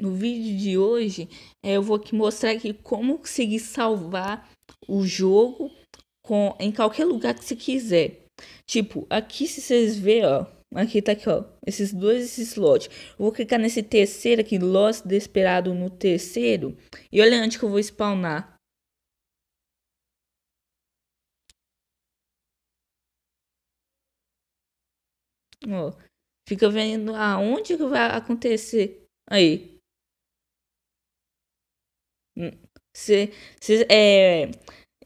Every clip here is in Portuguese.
no vídeo de hoje é, eu vou aqui mostrar aqui como conseguir salvar o jogo com em qualquer lugar que você quiser. Tipo, aqui se vocês verem, ó, aqui tá aqui, ó, esses dois esses slots. Eu vou clicar nesse terceiro aqui, Lost Desperado no terceiro, e olha onde que eu vou spawnar. Ó, fica vendo aonde que vai acontecer aí. Você, você, é,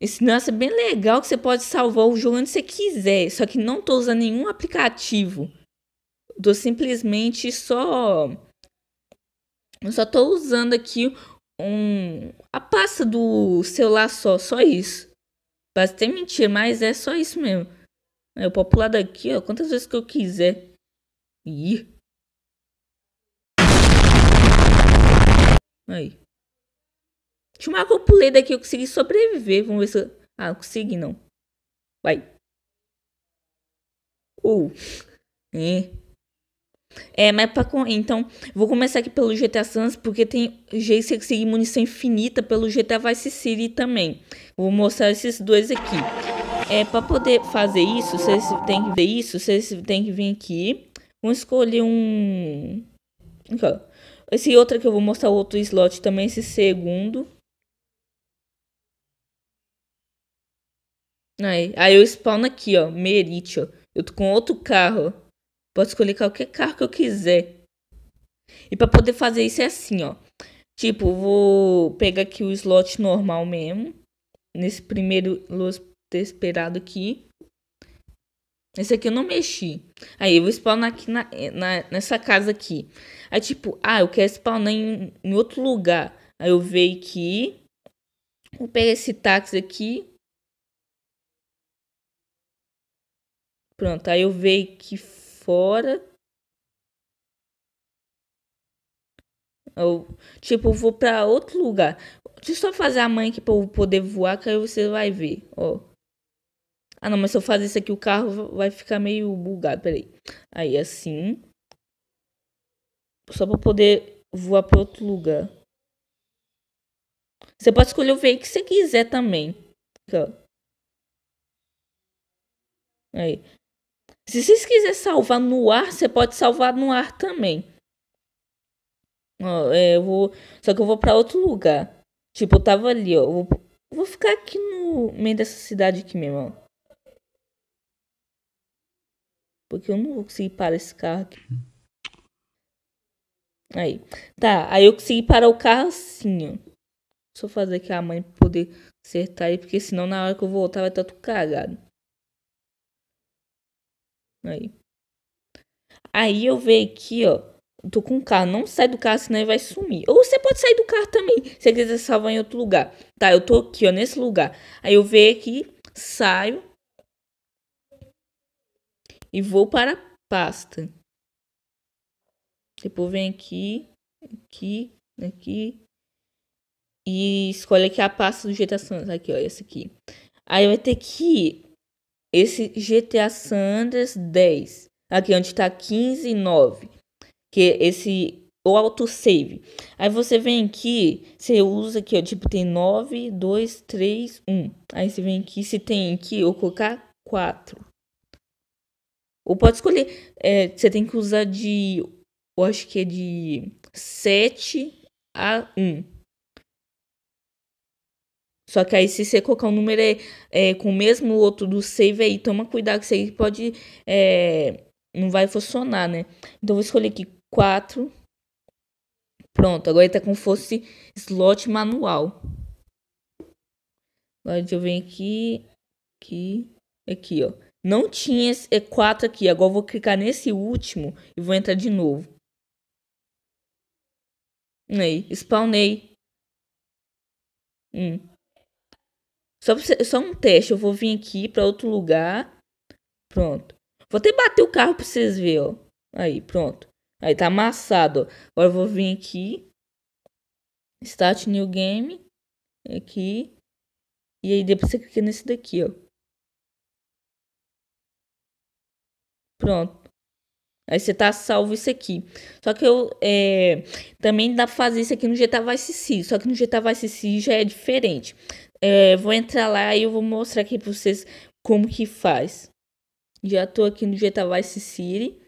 esse não é bem legal que você pode salvar o jogo onde você quiser. Só que não tô usando nenhum aplicativo. Tô simplesmente só. Eu só tô usando aqui um, a pasta do celular só, só isso. Parece até mentira, mas é só isso mesmo. Eu posso pular daqui, ó, quantas vezes que eu quiser. Ih. Aí. Deixa uma copuleta daqui eu consegui sobreviver. Vamos ver se eu... Ah, consegui não. Vai. Uh. É. É, mas pra, então, vou começar aqui pelo GTA Sans, porque tem jeito de conseguir munição infinita pelo GTA Vice City também. Vou mostrar esses dois aqui. É, pra poder fazer isso, vocês tem que ver isso, vocês tem que vir aqui. Vamos escolher um... Esse outro que eu vou mostrar outro slot também, esse segundo. Aí, aí eu spawno aqui, ó. Merite, ó. Eu tô com outro carro. Posso escolher qualquer carro que eu quiser. E para poder fazer isso é assim, ó. Tipo, vou pegar aqui o slot normal mesmo. Nesse primeiro luz esperado aqui. Esse aqui eu não mexi. Aí eu vou spawnar aqui na, na, nessa casa aqui. Aí tipo, ah, eu quero spawnar em, em outro lugar. Aí eu venho aqui. Vou pegar esse táxi aqui. Pronto, aí eu veio aqui fora. Eu, tipo, eu vou pra outro lugar. Deixa eu só fazer a mãe aqui pra eu poder voar, que aí você vai ver, ó. Ah, não, mas se eu fazer isso aqui, o carro vai ficar meio bugado, peraí. Aí, assim. Só pra poder voar pra outro lugar. Você pode escolher o veículo que você quiser também. Aqui, ó. Aí. Se vocês quiserem salvar no ar, você pode salvar no ar também. Ó, é, eu vou, só que eu vou para outro lugar. Tipo, eu tava ali, ó. Eu vou, eu vou ficar aqui no meio dessa cidade aqui mesmo, ó. Porque eu não vou conseguir parar esse carro aqui. Aí. Tá, aí eu consegui parar o carro assim, ó. Só fazer aqui a mãe poder acertar aí, porque senão na hora que eu voltar vai estar tá tudo cagado. Aí. Aí eu vejo aqui, ó. Tô com o carro. Não sai do carro, senão ele vai sumir. Ou você pode sair do carro também. Se você quiser salvar em outro lugar. Tá, eu tô aqui, ó, nesse lugar. Aí eu vejo aqui, saio. E vou para a pasta. Depois vem aqui, aqui, aqui. E escolhe aqui a pasta do jeito Aqui, ó, essa aqui. Aí vai ter que ir esse GTA Sanders 10, aqui onde está 15 e 9, que esse o autosave. Aí você vem aqui, você usa aqui, ó, tipo tem 9, 2, 3, 1. Aí você vem aqui, se tem aqui, eu colocar 4. Ou pode escolher, é, você tem que usar de, eu acho que é de 7 a 1. Só que aí, se você colocar um número é, é, com o mesmo outro do save aí, toma cuidado que isso aí pode. É, não vai funcionar, né? Então, vou escolher aqui 4. Pronto, agora tá como fosse slot manual. Agora deixa eu venho aqui. Aqui. Aqui, ó. Não tinha esse 4 é, aqui. Agora eu vou clicar nesse último e vou entrar de novo. Aí, spawnei. Hum. Só, só um teste. Eu vou vir aqui para outro lugar. Pronto. Vou até bater o carro para vocês verem, ó. Aí, pronto. Aí tá amassado, ó. Agora eu vou vir aqui. Start New Game. Aqui. E aí depois você clica nesse daqui, ó. Pronto. Aí você tá salvo isso aqui. Só que eu é, também dá pra fazer isso aqui no GTA Vice City. Só que no GTA Vice City já é diferente. É, vou entrar lá e eu vou mostrar aqui pra vocês como que faz. Já tô aqui no Getavice City.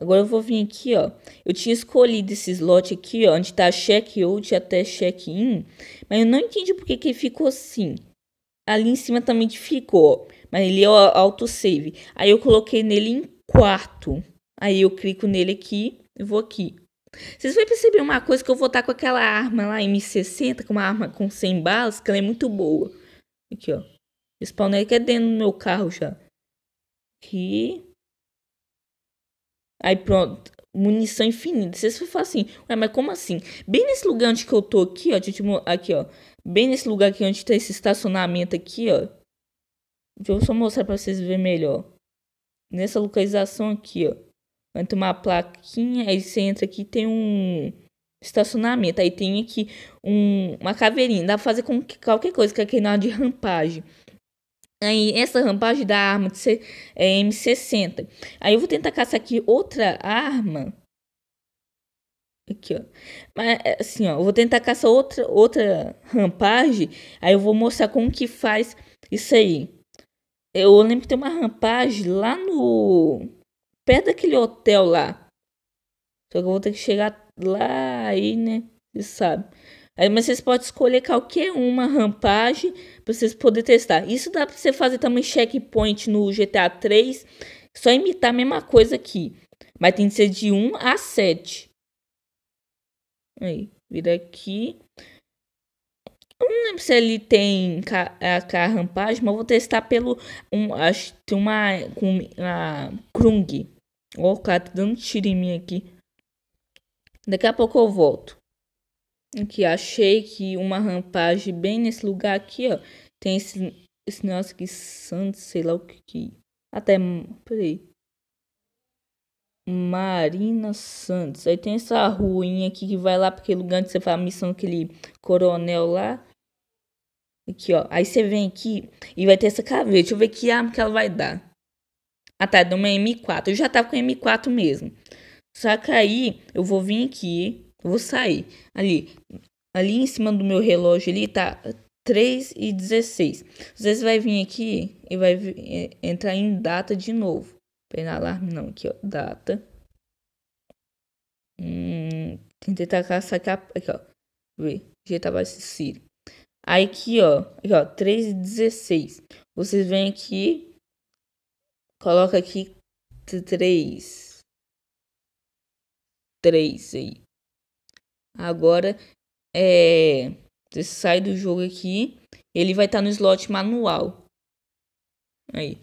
Agora eu vou vir aqui, ó. Eu tinha escolhido esse slot aqui, ó, onde tá check-out até check-in. Mas eu não entendi porque que ficou assim. Ali em cima também ficou, ó. Mas ele é autosave. Aí eu coloquei nele em quarto. Aí eu clico nele aqui, eu vou aqui. Vocês vão perceber uma coisa que eu vou estar tá com aquela arma lá M60, com uma arma com 100 balas, que ela é muito boa. Aqui, ó. Spawner que é dentro do meu carro já. Aqui. Aí pronto. Munição infinita. Vocês vão falar assim, ué, mas como assim? Bem nesse lugar onde que eu tô aqui, ó. Deixa eu aqui, ó. Bem nesse lugar aqui onde tá esse estacionamento aqui, ó. Deixa eu só mostrar pra vocês verem melhor. Nessa localização aqui, ó. Vai tomar uma plaquinha, aí você entra aqui tem um estacionamento. Aí tem aqui um, uma caveirinha. Dá pra fazer com qualquer coisa, que é aquele de rampagem. Aí, essa rampagem da arma de C, é, M60. Aí eu vou tentar caçar aqui outra arma. Aqui, ó. Mas, é, assim, ó. Eu vou tentar caçar outra, outra rampagem. Aí eu vou mostrar como que faz isso aí. Eu lembro que tem uma rampagem lá no perto daquele hotel lá. Só que eu vou ter que chegar lá aí, né? Você sabe. Aí, mas vocês podem escolher qualquer uma rampagem para vocês poderem testar. Isso dá para você fazer também checkpoint no GTA 3. Só imitar a mesma coisa aqui. Mas tem que ser de 1 a 7. Aí, vira aqui. Eu não lembro se ele tem a, a, rampagem, mas eu vou testar pelo. Um, acho que tem uma. Com, a Krung. Ó, o cara tá dando tiro em mim aqui. Daqui a pouco eu volto. Aqui, achei que uma rampagem bem nesse lugar aqui, ó. Tem esse, esse negócio aqui, santo, sei lá o que que... É. Até, peraí. Marina Santos. Aí tem essa ruinha aqui que vai lá para aquele lugar onde você faz a missão aquele coronel lá. Aqui, ó. Aí você vem aqui e vai ter essa caveira. Deixa eu ver que arma que ela vai dar atrás ah, de uma M4. Eu já tava com M4 mesmo. Só que aí eu vou vir aqui, eu vou sair. Ali, ali em cima do meu relógio ali tá 3 e 16. Vocês vai vir aqui e vai vir, entrar em data de novo. Pera alarme não, aqui ó, data. Hum, tentei tacar essa capa aqui ó. Vê, ajeitar vai Siri. Aí aqui ó, aqui ó, 3 e 16. Vocês vêm aqui Coloca aqui três. Três aí. Agora é. Você sai do jogo aqui. Ele vai estar tá no slot manual. Aí.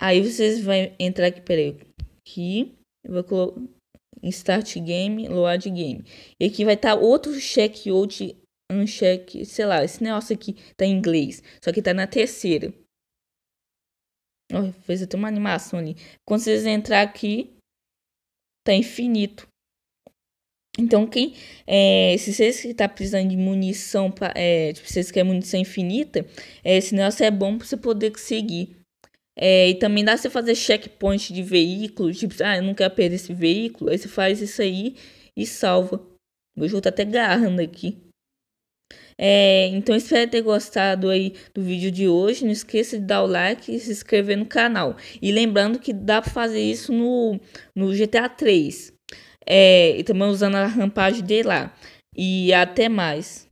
Aí vocês vão entrar aqui. Peraí. Aqui. Eu vou colocar. Start game, load game. E aqui vai estar tá outro check out, uncheck... sei lá, esse negócio aqui tá em inglês, só que tá na terceira. Oh, fez até uma animação ali. Quando vocês entrar aqui, tá infinito. Então, quem. É, se vocês que tá precisando de munição, pra, é, tipo, vocês querem munição infinita, é, esse negócio é bom para você poder seguir. É, e também dá pra você fazer checkpoint de veículo, tipo, ah, eu não quero perder esse veículo. Aí você faz isso aí e salva. Hoje eu tô até agarrando aqui. É, então espero ter gostado aí do vídeo de hoje. Não esqueça de dar o like e se inscrever no canal. E lembrando que dá para fazer isso no, no GTA 3. É, e também usando a rampagem de lá. E até mais.